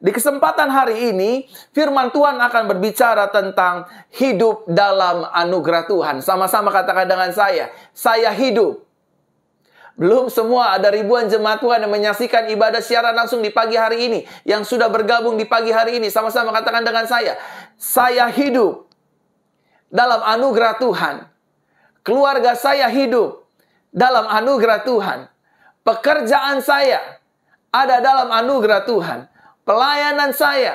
Di kesempatan hari ini, firman Tuhan akan berbicara tentang hidup dalam anugerah Tuhan. Sama-sama katakan dengan saya, saya hidup. Belum semua ada ribuan jemaat Tuhan yang menyaksikan ibadah siaran langsung di pagi hari ini. Yang sudah bergabung di pagi hari ini, sama-sama katakan dengan saya, saya hidup dalam anugerah Tuhan. Keluarga saya hidup dalam anugerah Tuhan. Pekerjaan saya ada dalam anugerah Tuhan pelayanan saya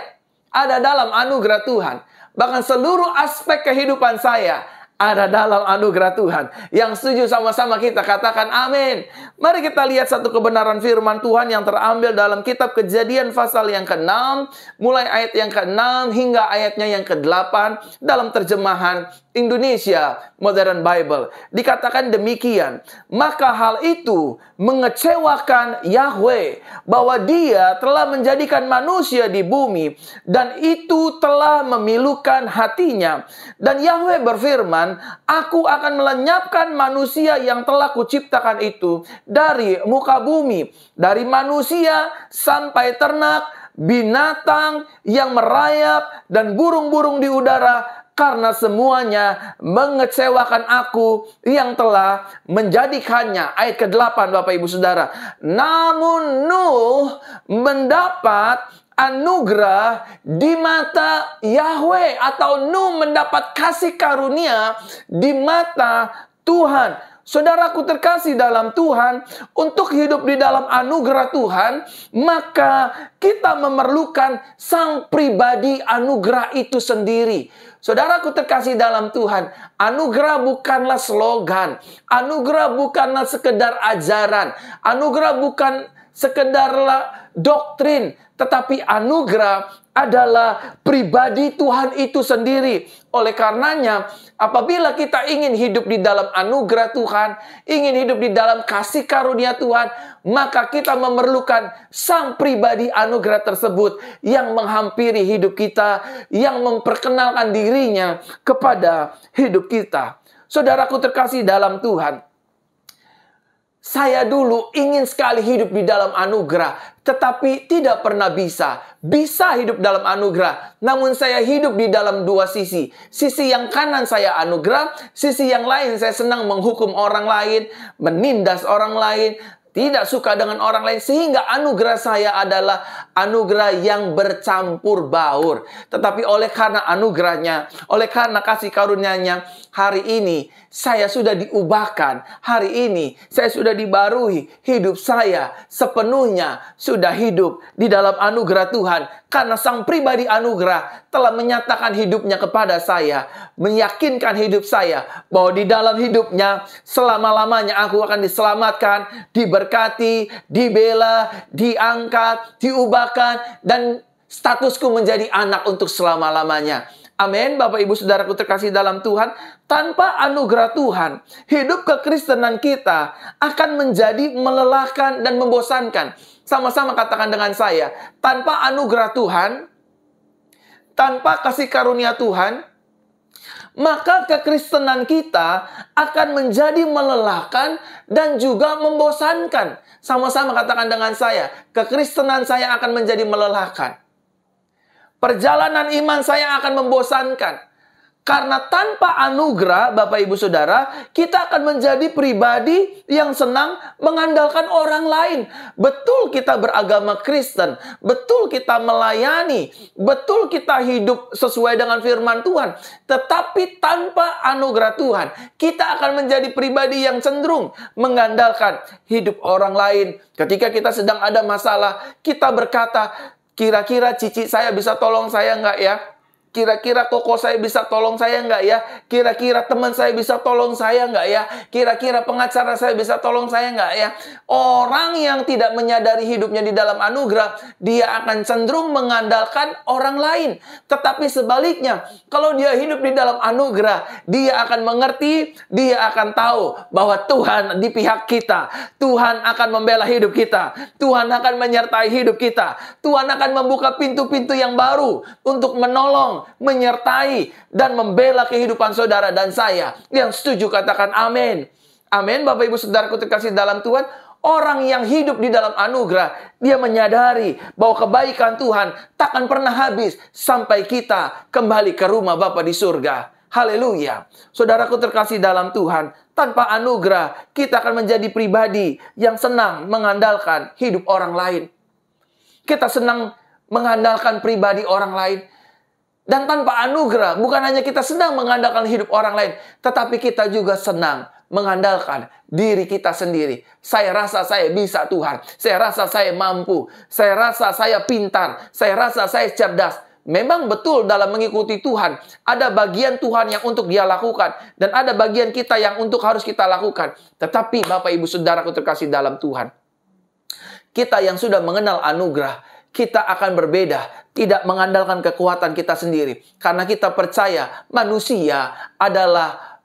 ada dalam anugerah Tuhan. Bahkan seluruh aspek kehidupan saya ada dalam anugerah Tuhan. Yang setuju sama-sama kita katakan amin. Mari kita lihat satu kebenaran firman Tuhan yang terambil dalam kitab kejadian pasal yang ke-6. Mulai ayat yang ke-6 hingga ayatnya yang ke-8 dalam terjemahan Indonesia Modern Bible. Dikatakan demikian. Maka hal itu mengecewakan Yahweh bahwa dia telah menjadikan manusia di bumi dan itu telah memilukan hatinya. Dan Yahweh berfirman berfirman, "Aku akan melenyapkan manusia yang telah kuciptakan itu dari muka bumi, dari manusia sampai ternak, binatang yang merayap dan burung-burung di udara karena semuanya mengecewakan aku yang telah menjadikannya. Ayat ke-8 Bapak Ibu Saudara. Namun Nuh mendapat anugerah di mata Yahweh atau Nu mendapat kasih karunia di mata Tuhan. Saudaraku terkasih dalam Tuhan, untuk hidup di dalam anugerah Tuhan, maka kita memerlukan sang pribadi anugerah itu sendiri. Saudaraku terkasih dalam Tuhan, anugerah bukanlah slogan, anugerah bukanlah sekedar ajaran, anugerah bukan sekedarlah doktrin, tetapi anugerah adalah pribadi Tuhan itu sendiri. Oleh karenanya, apabila kita ingin hidup di dalam anugerah Tuhan, ingin hidup di dalam kasih karunia Tuhan, maka kita memerlukan sang pribadi anugerah tersebut yang menghampiri hidup kita, yang memperkenalkan dirinya kepada hidup kita. Saudaraku terkasih dalam Tuhan, saya dulu ingin sekali hidup di dalam anugerah, tetapi tidak pernah bisa. Bisa hidup dalam anugerah, namun saya hidup di dalam dua sisi. Sisi yang kanan saya anugerah, sisi yang lain saya senang menghukum orang lain, menindas orang lain, tidak suka dengan orang lain sehingga anugerah saya adalah anugerah yang bercampur baur tetapi oleh karena anugerahnya oleh karena kasih karunia-Nya hari ini saya sudah diubahkan hari ini saya sudah dibarui hidup saya sepenuhnya sudah hidup di dalam anugerah Tuhan karena sang pribadi anugerah telah menyatakan hidupnya kepada saya, meyakinkan hidup saya bahwa di dalam hidupnya selama-lamanya aku akan diselamatkan, diberkati, dibela, diangkat, diubahkan dan statusku menjadi anak untuk selama-lamanya. Amin, Bapak Ibu Saudaraku terkasih dalam Tuhan, tanpa anugerah Tuhan, hidup kekristenan kita akan menjadi melelahkan dan membosankan sama-sama katakan dengan saya, tanpa anugerah Tuhan, tanpa kasih karunia Tuhan, maka kekristenan kita akan menjadi melelahkan dan juga membosankan. Sama-sama katakan dengan saya, kekristenan saya akan menjadi melelahkan. Perjalanan iman saya akan membosankan karena tanpa anugerah, Bapak Ibu Saudara, kita akan menjadi pribadi yang senang mengandalkan orang lain. Betul kita beragama Kristen, betul kita melayani, betul kita hidup sesuai dengan firman Tuhan. Tetapi tanpa anugerah Tuhan, kita akan menjadi pribadi yang cenderung mengandalkan hidup orang lain. Ketika kita sedang ada masalah, kita berkata, kira-kira cici saya bisa tolong saya enggak ya? Kira-kira koko saya bisa tolong saya nggak ya? Kira-kira teman saya bisa tolong saya nggak ya? Kira-kira pengacara saya bisa tolong saya nggak ya? Orang yang tidak menyadari hidupnya di dalam anugerah, dia akan cenderung mengandalkan orang lain. Tetapi sebaliknya, kalau dia hidup di dalam anugerah, dia akan mengerti, dia akan tahu bahwa Tuhan di pihak kita. Tuhan akan membela hidup kita. Tuhan akan menyertai hidup kita. Tuhan akan membuka pintu-pintu yang baru untuk menolong menyertai, dan membela kehidupan saudara dan saya. Yang setuju katakan amin. Amin Bapak Ibu Saudaraku terkasih dalam Tuhan. Orang yang hidup di dalam anugerah, dia menyadari bahwa kebaikan Tuhan takkan pernah habis sampai kita kembali ke rumah Bapa di surga. Haleluya. Saudaraku terkasih dalam Tuhan, tanpa anugerah kita akan menjadi pribadi yang senang mengandalkan hidup orang lain. Kita senang mengandalkan pribadi orang lain. Dan tanpa anugerah, bukan hanya kita senang mengandalkan hidup orang lain, tetapi kita juga senang mengandalkan diri kita sendiri. Saya rasa saya bisa Tuhan, saya rasa saya mampu, saya rasa saya pintar, saya rasa saya cerdas. Memang betul dalam mengikuti Tuhan, ada bagian Tuhan yang untuk dia lakukan dan ada bagian kita yang untuk harus kita lakukan. Tetapi Bapak Ibu Saudara aku terkasih dalam Tuhan, kita yang sudah mengenal anugerah, kita akan berbeda, tidak mengandalkan kekuatan kita sendiri, karena kita percaya manusia adalah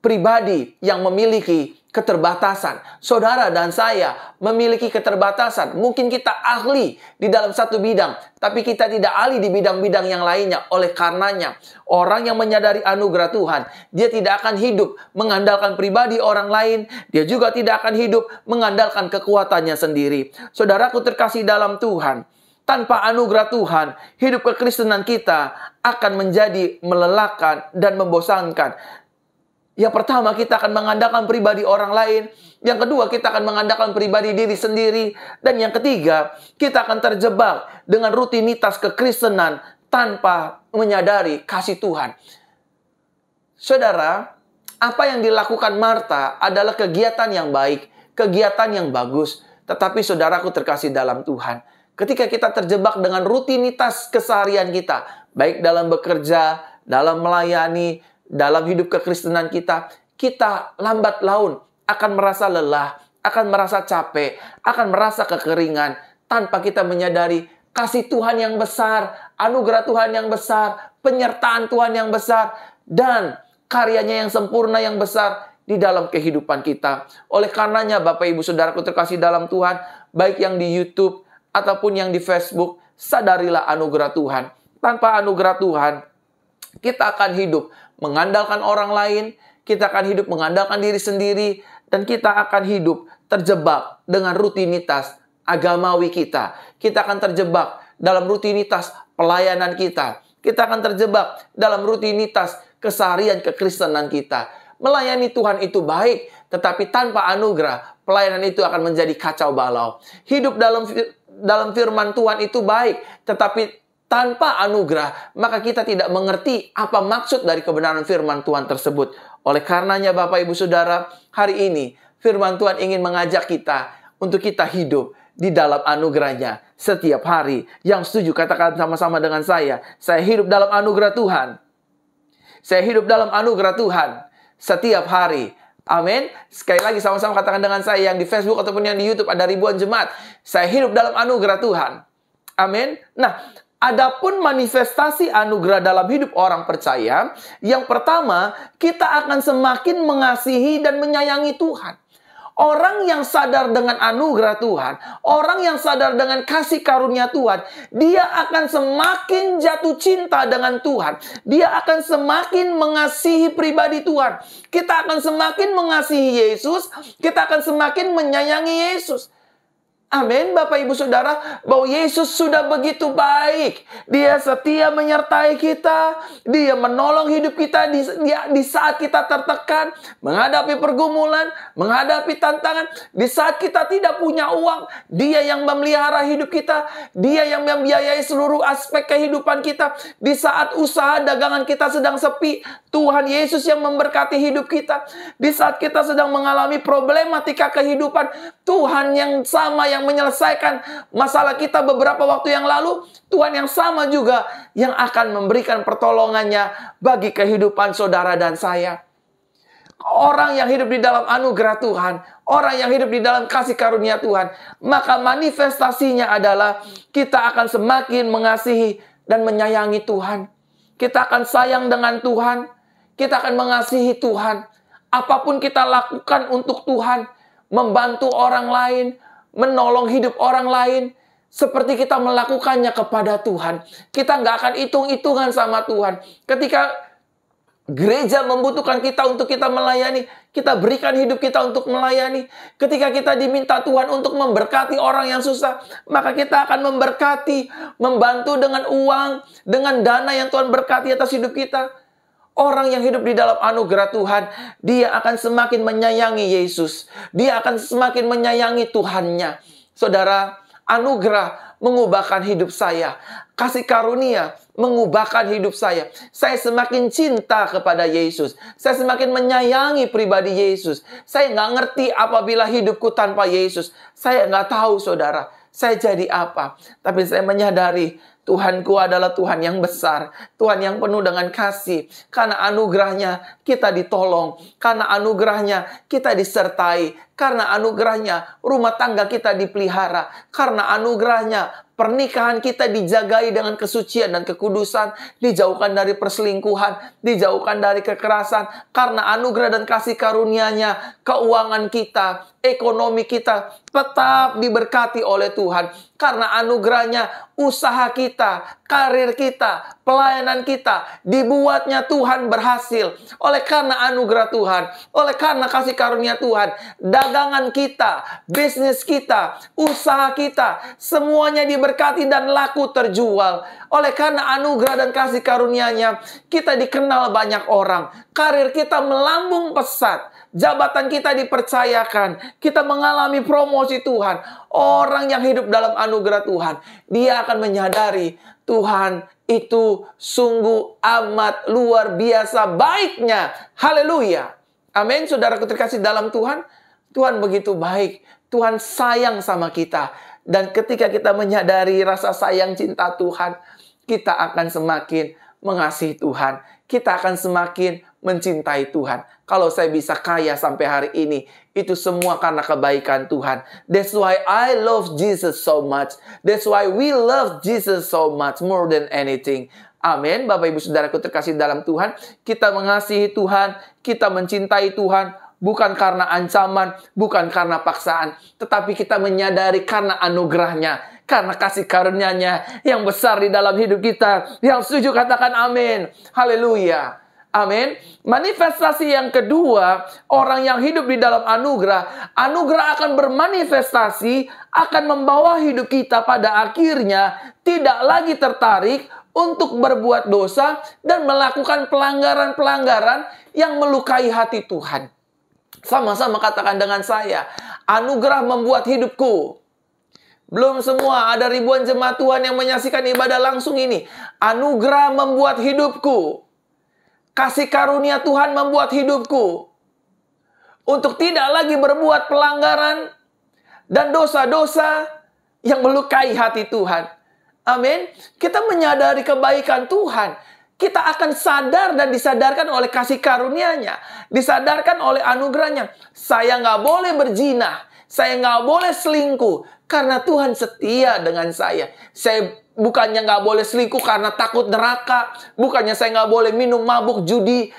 pribadi yang memiliki keterbatasan. Saudara dan saya memiliki keterbatasan. Mungkin kita ahli di dalam satu bidang, tapi kita tidak ahli di bidang-bidang yang lainnya. Oleh karenanya, orang yang menyadari anugerah Tuhan, dia tidak akan hidup mengandalkan pribadi orang lain, dia juga tidak akan hidup mengandalkan kekuatannya sendiri. Saudaraku terkasih dalam Tuhan, tanpa anugerah Tuhan, hidup kekristenan kita akan menjadi melelahkan dan membosankan. Yang pertama, kita akan mengandalkan pribadi orang lain. Yang kedua, kita akan mengandalkan pribadi diri sendiri. Dan yang ketiga, kita akan terjebak dengan rutinitas kekristenan tanpa menyadari kasih Tuhan. Saudara, apa yang dilakukan Marta adalah kegiatan yang baik, kegiatan yang bagus. Tetapi saudaraku terkasih dalam Tuhan, ketika kita terjebak dengan rutinitas keseharian kita, baik dalam bekerja, dalam melayani, dalam hidup kekristenan kita, kita lambat laun akan merasa lelah, akan merasa capek, akan merasa kekeringan tanpa kita menyadari kasih Tuhan yang besar, anugerah Tuhan yang besar, penyertaan Tuhan yang besar dan karyanya yang sempurna yang besar di dalam kehidupan kita. Oleh karenanya Bapak Ibu Saudaraku terkasih dalam Tuhan, baik yang di YouTube ataupun yang di Facebook, sadarilah anugerah Tuhan. Tanpa anugerah Tuhan, kita akan hidup mengandalkan orang lain, kita akan hidup mengandalkan diri sendiri, dan kita akan hidup terjebak dengan rutinitas agamawi kita. Kita akan terjebak dalam rutinitas pelayanan kita. Kita akan terjebak dalam rutinitas keseharian kekristenan kita. Melayani Tuhan itu baik, tetapi tanpa anugerah, pelayanan itu akan menjadi kacau balau. Hidup dalam dalam firman Tuhan itu baik, tetapi tanpa anugerah, maka kita tidak mengerti apa maksud dari kebenaran firman Tuhan tersebut. Oleh karenanya Bapak Ibu Saudara, hari ini firman Tuhan ingin mengajak kita untuk kita hidup di dalam anugerahnya setiap hari. Yang setuju katakan sama-sama dengan saya, saya hidup dalam anugerah Tuhan. Saya hidup dalam anugerah Tuhan setiap hari. Amin. Sekali lagi sama-sama katakan dengan saya yang di Facebook ataupun yang di YouTube ada ribuan jemaat. Saya hidup dalam anugerah Tuhan. Amin. Nah, Adapun manifestasi anugerah dalam hidup orang percaya, yang pertama, kita akan semakin mengasihi dan menyayangi Tuhan. Orang yang sadar dengan anugerah Tuhan, orang yang sadar dengan kasih karunia Tuhan, dia akan semakin jatuh cinta dengan Tuhan. Dia akan semakin mengasihi pribadi Tuhan. Kita akan semakin mengasihi Yesus, kita akan semakin menyayangi Yesus. Amin, Bapak Ibu Saudara, bahwa Yesus sudah begitu baik. Dia setia menyertai kita, dia menolong hidup kita di, di, di saat kita tertekan, menghadapi pergumulan, menghadapi tantangan, di saat kita tidak punya uang, dia yang memelihara hidup kita, dia yang membiayai seluruh aspek kehidupan kita, di saat usaha dagangan kita sedang sepi, Tuhan Yesus yang memberkati hidup kita, di saat kita sedang mengalami problematika kehidupan, Tuhan yang sama yang menyelesaikan masalah kita beberapa waktu yang lalu, Tuhan yang sama juga yang akan memberikan pertolongannya bagi kehidupan saudara dan saya. Orang yang hidup di dalam anugerah Tuhan, orang yang hidup di dalam kasih karunia Tuhan, maka manifestasinya adalah kita akan semakin mengasihi dan menyayangi Tuhan. Kita akan sayang dengan Tuhan, kita akan mengasihi Tuhan. Apapun kita lakukan untuk Tuhan, membantu orang lain, menolong hidup orang lain, seperti kita melakukannya kepada Tuhan. Kita nggak akan hitung-hitungan sama Tuhan. Ketika gereja membutuhkan kita untuk kita melayani, kita berikan hidup kita untuk melayani. Ketika kita diminta Tuhan untuk memberkati orang yang susah, maka kita akan memberkati, membantu dengan uang, dengan dana yang Tuhan berkati atas hidup kita. Orang yang hidup di dalam anugerah Tuhan, dia akan semakin menyayangi Yesus. Dia akan semakin menyayangi Tuhannya. Saudara, anugerah mengubahkan hidup saya. Kasih karunia mengubahkan hidup saya. Saya semakin cinta kepada Yesus. Saya semakin menyayangi pribadi Yesus. Saya nggak ngerti apabila hidupku tanpa Yesus. Saya nggak tahu saudara, saya jadi apa. Tapi saya menyadari Tuhanku adalah Tuhan yang besar, Tuhan yang penuh dengan kasih. Karena anugerahnya kita ditolong, karena anugerahnya kita disertai, karena anugerahnya rumah tangga kita dipelihara, karena anugerahnya Pernikahan kita dijagai dengan kesucian dan kekudusan, dijauhkan dari perselingkuhan, dijauhkan dari kekerasan, karena anugerah dan kasih karunia-Nya, keuangan kita, ekonomi kita tetap diberkati oleh Tuhan. Karena anugerahnya, usaha kita, karir kita, pelayanan kita, dibuatnya Tuhan berhasil. Oleh karena anugerah Tuhan, oleh karena kasih karunia Tuhan, dagangan kita, bisnis kita, usaha kita, semuanya diberkati diberkati dan laku terjual. Oleh karena anugerah dan kasih karunia-Nya, kita dikenal banyak orang. Karir kita melambung pesat. Jabatan kita dipercayakan, kita mengalami promosi Tuhan. Orang yang hidup dalam anugerah Tuhan, dia akan menyadari Tuhan itu sungguh amat luar biasa baiknya. Haleluya. Amin, saudaraku terkasih dalam Tuhan. Tuhan begitu baik, Tuhan sayang sama kita. Dan ketika kita menyadari rasa sayang cinta Tuhan, kita akan semakin mengasihi Tuhan. Kita akan semakin mencintai Tuhan. Kalau saya bisa kaya sampai hari ini, itu semua karena kebaikan Tuhan. That's why I love Jesus so much. That's why we love Jesus so much more than anything. Amin. Bapak Ibu Saudaraku terkasih dalam Tuhan, kita mengasihi Tuhan, kita mencintai Tuhan, bukan karena ancaman, bukan karena paksaan, tetapi kita menyadari karena anugerahnya, karena kasih karunia-Nya yang besar di dalam hidup kita. Yang setuju katakan amin. Haleluya. Amin. Manifestasi yang kedua, orang yang hidup di dalam anugerah, anugerah akan bermanifestasi, akan membawa hidup kita pada akhirnya tidak lagi tertarik untuk berbuat dosa dan melakukan pelanggaran-pelanggaran yang melukai hati Tuhan. Sama-sama katakan dengan saya, anugerah membuat hidupku. Belum semua, ada ribuan jemaat Tuhan yang menyaksikan ibadah langsung ini. Anugerah membuat hidupku. Kasih karunia Tuhan membuat hidupku. Untuk tidak lagi berbuat pelanggaran dan dosa-dosa yang melukai hati Tuhan. Amin. Kita menyadari kebaikan Tuhan kita akan sadar dan disadarkan oleh kasih karunia-Nya, disadarkan oleh anugerah-Nya. Saya nggak boleh berzina, saya nggak boleh selingkuh karena Tuhan setia dengan saya. Saya bukannya nggak boleh selingkuh karena takut neraka, bukannya saya nggak boleh minum mabuk judi,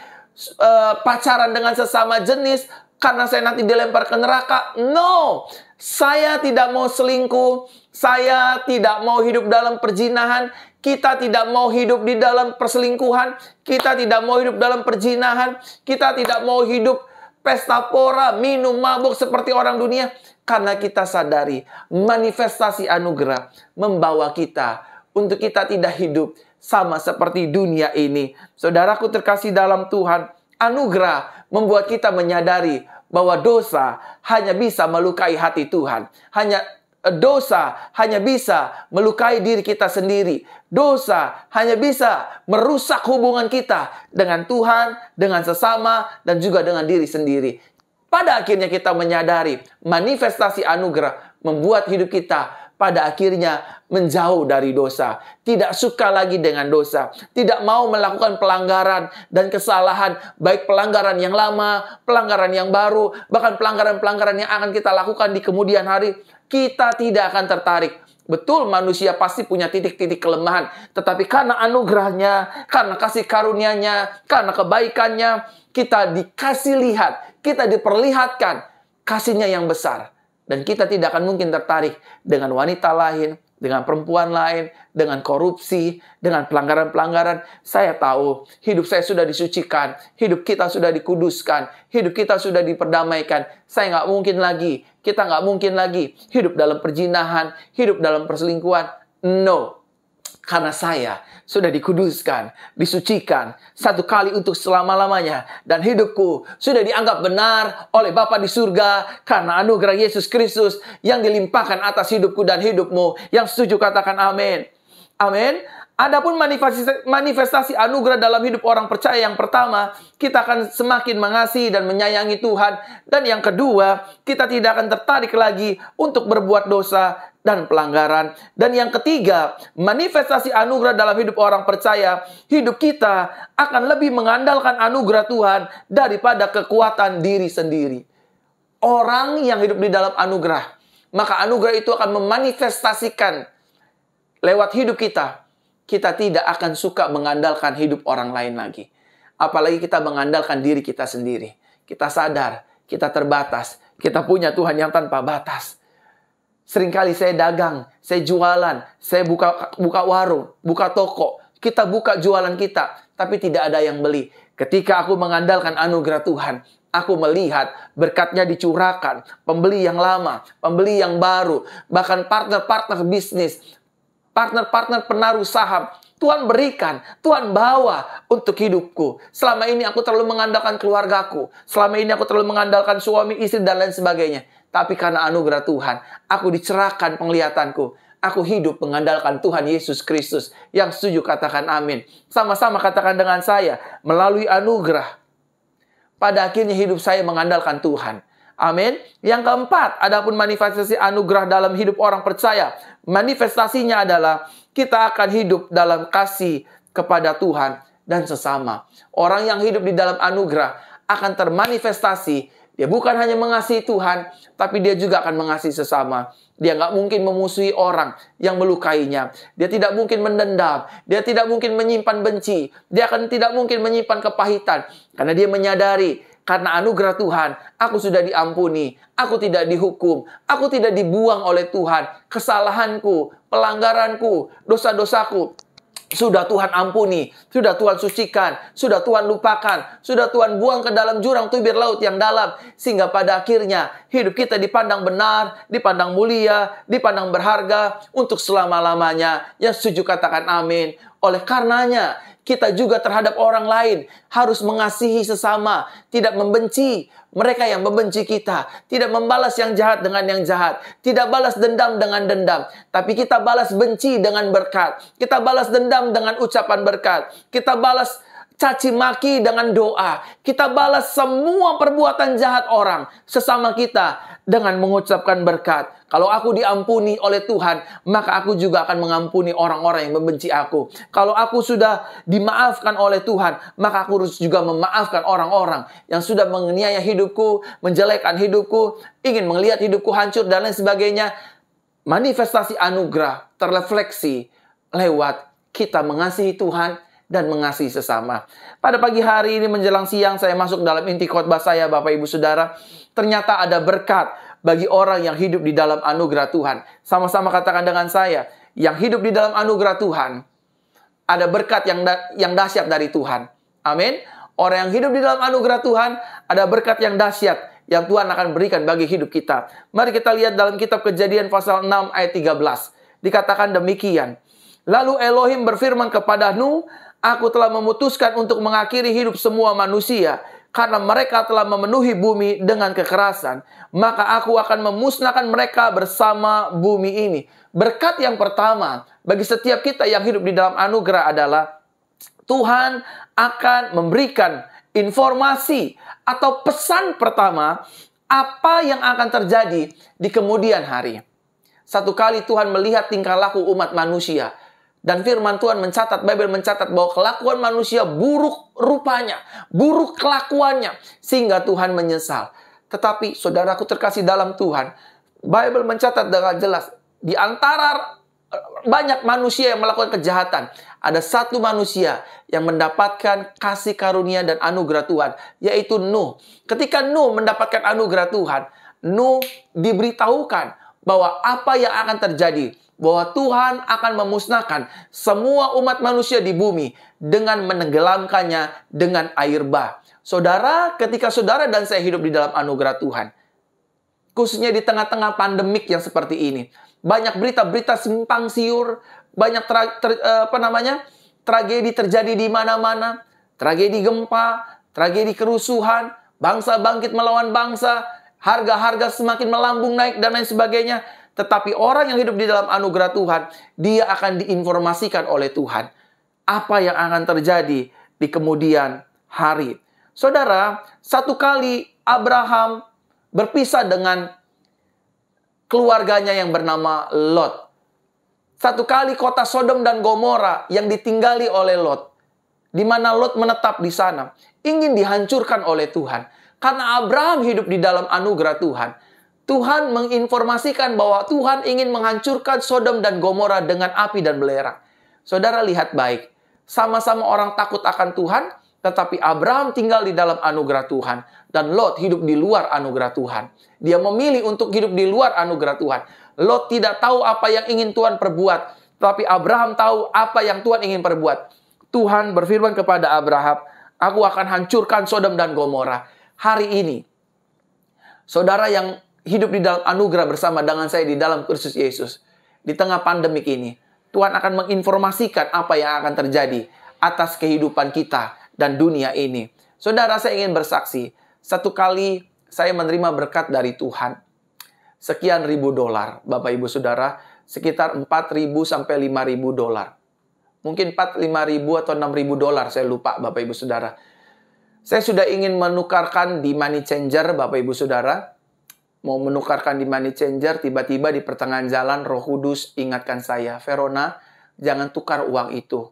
eh, pacaran dengan sesama jenis karena saya nanti dilempar ke neraka. No, saya tidak mau selingkuh, saya tidak mau hidup dalam perzinahan, kita tidak mau hidup di dalam perselingkuhan, kita tidak mau hidup dalam perzinahan, kita tidak mau hidup pesta pora, minum mabuk seperti orang dunia karena kita sadari manifestasi anugerah membawa kita untuk kita tidak hidup sama seperti dunia ini. Saudaraku terkasih dalam Tuhan, anugerah membuat kita menyadari bahwa dosa hanya bisa melukai hati Tuhan. Hanya eh, dosa hanya bisa melukai diri kita sendiri. Dosa hanya bisa merusak hubungan kita dengan Tuhan, dengan sesama, dan juga dengan diri sendiri. Pada akhirnya kita menyadari manifestasi anugerah membuat hidup kita pada akhirnya menjauh dari dosa, tidak suka lagi dengan dosa, tidak mau melakukan pelanggaran dan kesalahan, baik pelanggaran yang lama, pelanggaran yang baru, bahkan pelanggaran-pelanggaran yang akan kita lakukan di kemudian hari, kita tidak akan tertarik. Betul manusia pasti punya titik-titik kelemahan. Tetapi karena anugerahnya, karena kasih karunianya, karena kebaikannya, kita dikasih lihat, kita diperlihatkan kasihnya yang besar. Dan kita tidak akan mungkin tertarik dengan wanita lain, dengan perempuan lain, dengan korupsi, dengan pelanggaran-pelanggaran. Saya tahu hidup saya sudah disucikan, hidup kita sudah dikuduskan, hidup kita sudah diperdamaikan. Saya nggak mungkin lagi, kita nggak mungkin lagi hidup dalam perjinahan, hidup dalam perselingkuhan. No, karena saya sudah dikuduskan, disucikan satu kali untuk selama-lamanya dan hidupku sudah dianggap benar oleh Bapa di surga karena anugerah Yesus Kristus yang dilimpahkan atas hidupku dan hidupmu. Yang setuju katakan amin. Amin. Adapun manifestasi, anugerah dalam hidup orang percaya yang pertama, kita akan semakin mengasihi dan menyayangi Tuhan. Dan yang kedua, kita tidak akan tertarik lagi untuk berbuat dosa dan pelanggaran. Dan yang ketiga, manifestasi anugerah dalam hidup orang percaya, hidup kita akan lebih mengandalkan anugerah Tuhan daripada kekuatan diri sendiri. Orang yang hidup di dalam anugerah, maka anugerah itu akan memanifestasikan lewat hidup kita. Kita tidak akan suka mengandalkan hidup orang lain lagi, apalagi kita mengandalkan diri kita sendiri. Kita sadar, kita terbatas, kita punya Tuhan yang tanpa batas Seringkali saya dagang, saya jualan, saya buka buka warung, buka toko. Kita buka jualan kita, tapi tidak ada yang beli. Ketika aku mengandalkan anugerah Tuhan, aku melihat berkatnya dicurahkan, pembeli yang lama, pembeli yang baru, bahkan partner-partner bisnis, partner-partner penaruh saham. Tuhan berikan, Tuhan bawa untuk hidupku. Selama ini aku terlalu mengandalkan keluargaku. Selama ini aku terlalu mengandalkan suami, istri, dan lain sebagainya. Tapi karena anugerah Tuhan, aku dicerahkan penglihatanku. Aku hidup mengandalkan Tuhan Yesus Kristus. Yang setuju katakan amin. Sama-sama katakan dengan saya, melalui anugerah. Pada akhirnya hidup saya mengandalkan Tuhan. Amin. Yang keempat, adapun manifestasi anugerah dalam hidup orang percaya. Manifestasinya adalah kita akan hidup dalam kasih kepada Tuhan dan sesama. Orang yang hidup di dalam anugerah akan termanifestasi dia ya, bukan hanya mengasihi Tuhan, tapi dia juga akan mengasihi sesama. Dia nggak mungkin memusuhi orang yang melukainya. Dia tidak mungkin mendendam. Dia tidak mungkin menyimpan benci. Dia akan tidak mungkin menyimpan kepahitan. Karena dia menyadari, karena anugerah Tuhan, aku sudah diampuni. Aku tidak dihukum. Aku tidak dibuang oleh Tuhan. Kesalahanku, pelanggaranku, dosa-dosaku sudah Tuhan ampuni, sudah Tuhan sucikan, sudah Tuhan lupakan, sudah Tuhan buang ke dalam jurang tubir laut yang dalam, sehingga pada akhirnya hidup kita dipandang benar, dipandang mulia, dipandang berharga untuk selama-lamanya. Yang setuju katakan amin. Oleh karenanya, kita juga terhadap orang lain harus mengasihi sesama, tidak membenci mereka yang membenci kita, tidak membalas yang jahat dengan yang jahat, tidak balas dendam dengan dendam, tapi kita balas benci dengan berkat, kita balas dendam dengan ucapan berkat, kita balas caci maki dengan doa. Kita balas semua perbuatan jahat orang sesama kita dengan mengucapkan berkat. Kalau aku diampuni oleh Tuhan, maka aku juga akan mengampuni orang-orang yang membenci aku. Kalau aku sudah dimaafkan oleh Tuhan, maka aku harus juga memaafkan orang-orang yang sudah menganiaya hidupku, menjelekkan hidupku, ingin melihat hidupku hancur dan lain sebagainya. Manifestasi anugerah terrefleksi lewat kita mengasihi Tuhan, dan mengasihi sesama. Pada pagi hari ini menjelang siang saya masuk dalam inti khotbah saya Bapak Ibu Saudara. Ternyata ada berkat bagi orang yang hidup di dalam anugerah Tuhan. Sama-sama katakan dengan saya, yang hidup di dalam anugerah Tuhan ada berkat yang yang dahsyat dari Tuhan. Amin. Orang yang hidup di dalam anugerah Tuhan ada berkat yang dahsyat yang Tuhan akan berikan bagi hidup kita. Mari kita lihat dalam kitab Kejadian pasal 6 ayat 13. Dikatakan demikian. Lalu Elohim berfirman kepada Nuh, Aku telah memutuskan untuk mengakhiri hidup semua manusia karena mereka telah memenuhi bumi dengan kekerasan. Maka aku akan memusnahkan mereka bersama bumi ini. Berkat yang pertama bagi setiap kita yang hidup di dalam anugerah adalah Tuhan akan memberikan informasi atau pesan pertama apa yang akan terjadi di kemudian hari. Satu kali Tuhan melihat tingkah laku umat manusia dan firman Tuhan mencatat, Bible mencatat bahwa kelakuan manusia buruk rupanya, buruk kelakuannya, sehingga Tuhan menyesal. Tetapi saudaraku terkasih dalam Tuhan, Bible mencatat dengan jelas, di antara banyak manusia yang melakukan kejahatan, ada satu manusia yang mendapatkan kasih karunia dan anugerah Tuhan, yaitu Nuh. Ketika Nuh mendapatkan anugerah Tuhan, Nuh diberitahukan bahwa apa yang akan terjadi bahwa Tuhan akan memusnahkan semua umat manusia di bumi dengan menenggelamkannya dengan air bah. Saudara, ketika saudara dan saya hidup di dalam anugerah Tuhan, khususnya di tengah-tengah pandemik yang seperti ini, banyak berita-berita simpang siur, banyak tra, ter, eh, apa namanya? tragedi terjadi di mana-mana, tragedi gempa, tragedi kerusuhan, bangsa bangkit melawan bangsa, harga-harga semakin melambung naik dan lain sebagainya tetapi orang yang hidup di dalam anugerah Tuhan, dia akan diinformasikan oleh Tuhan apa yang akan terjadi di kemudian hari. Saudara, satu kali Abraham berpisah dengan keluarganya yang bernama Lot. Satu kali kota Sodom dan Gomora yang ditinggali oleh Lot. Di mana Lot menetap di sana. Ingin dihancurkan oleh Tuhan. Karena Abraham hidup di dalam anugerah Tuhan Tuhan menginformasikan bahwa Tuhan ingin menghancurkan Sodom dan Gomora dengan api dan belerang. Saudara lihat baik, sama-sama orang takut akan Tuhan, tetapi Abraham tinggal di dalam anugerah Tuhan dan Lot hidup di luar anugerah Tuhan. Dia memilih untuk hidup di luar anugerah Tuhan. Lot tidak tahu apa yang ingin Tuhan perbuat, tetapi Abraham tahu apa yang Tuhan ingin perbuat. Tuhan berfirman kepada Abraham, "Aku akan hancurkan Sodom dan Gomora." Hari ini, saudara yang hidup di dalam anugerah bersama dengan saya di dalam Kristus Yesus. Di tengah pandemik ini, Tuhan akan menginformasikan apa yang akan terjadi atas kehidupan kita dan dunia ini. Saudara, saya ingin bersaksi. Satu kali saya menerima berkat dari Tuhan. Sekian ribu dolar, Bapak Ibu Saudara, sekitar 4 ribu sampai 5 ribu dolar. Mungkin 4, 5 ribu atau 6 ribu dolar, saya lupa Bapak Ibu Saudara. Saya sudah ingin menukarkan di money changer Bapak Ibu Saudara mau menukarkan di money changer, tiba-tiba di pertengahan jalan Roh Kudus ingatkan saya, Verona, jangan tukar uang itu.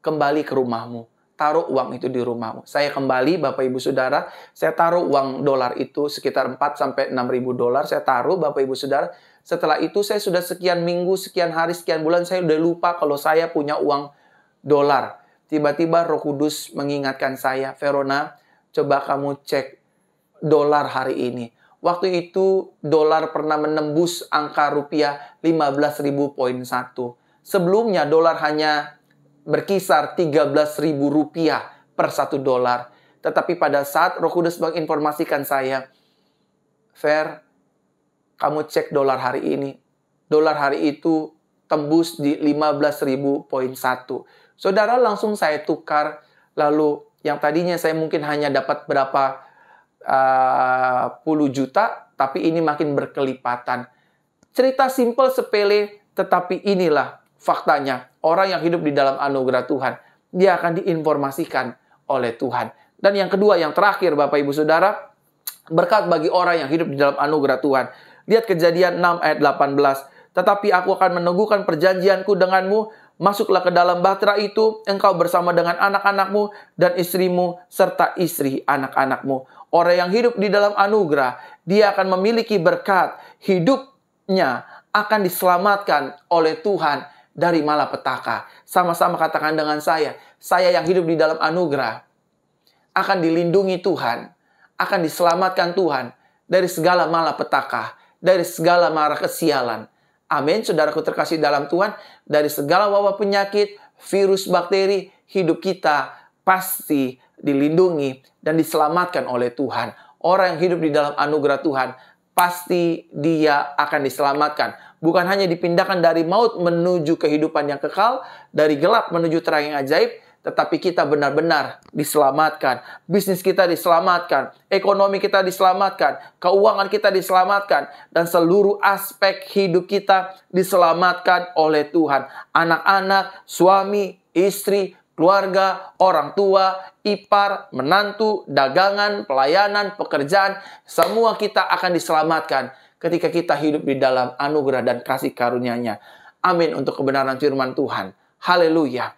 Kembali ke rumahmu. Taruh uang itu di rumahmu. Saya kembali, Bapak Ibu Saudara, saya taruh uang dolar itu sekitar 4 sampai 6 ribu dolar. Saya taruh, Bapak Ibu Saudara. Setelah itu saya sudah sekian minggu, sekian hari, sekian bulan, saya udah lupa kalau saya punya uang dolar. Tiba-tiba Roh Kudus mengingatkan saya, Verona, coba kamu cek dolar hari ini. Waktu itu dolar pernah menembus angka rupiah 15.000 poin satu. Sebelumnya dolar hanya berkisar 13.000 rupiah per satu dolar. Tetapi pada saat Roh Kudus menginformasikan saya, Fer, kamu cek dolar hari ini. Dolar hari itu tembus di 15.000 poin satu. Saudara langsung saya tukar, lalu yang tadinya saya mungkin hanya dapat berapa uh, puluh juta, tapi ini makin berkelipatan. Cerita simple sepele, tetapi inilah faktanya. Orang yang hidup di dalam anugerah Tuhan, dia akan diinformasikan oleh Tuhan. Dan yang kedua, yang terakhir Bapak Ibu Saudara, berkat bagi orang yang hidup di dalam anugerah Tuhan. Lihat kejadian 6 ayat 18. Tetapi aku akan meneguhkan perjanjianku denganmu, masuklah ke dalam bahtera itu, engkau bersama dengan anak-anakmu dan istrimu, serta istri anak-anakmu. Orang yang hidup di dalam anugerah, dia akan memiliki berkat. Hidupnya akan diselamatkan oleh Tuhan dari malapetaka. Sama-sama katakan dengan saya, saya yang hidup di dalam anugerah akan dilindungi Tuhan, akan diselamatkan Tuhan dari segala malapetaka, dari segala marah kesialan. Amin, saudaraku terkasih dalam Tuhan, dari segala wabah penyakit, virus, bakteri, hidup kita pasti dilindungi, dan diselamatkan oleh Tuhan. Orang yang hidup di dalam anugerah Tuhan, pasti dia akan diselamatkan. Bukan hanya dipindahkan dari maut menuju kehidupan yang kekal, dari gelap menuju terang yang ajaib, tetapi kita benar-benar diselamatkan. Bisnis kita diselamatkan, ekonomi kita diselamatkan, keuangan kita diselamatkan, dan seluruh aspek hidup kita diselamatkan oleh Tuhan. Anak-anak, suami, istri, keluarga, orang tua, ipar, menantu, dagangan, pelayanan, pekerjaan, semua kita akan diselamatkan ketika kita hidup di dalam anugerah dan kasih karunia-Nya. Amin untuk kebenaran firman Tuhan. Haleluya.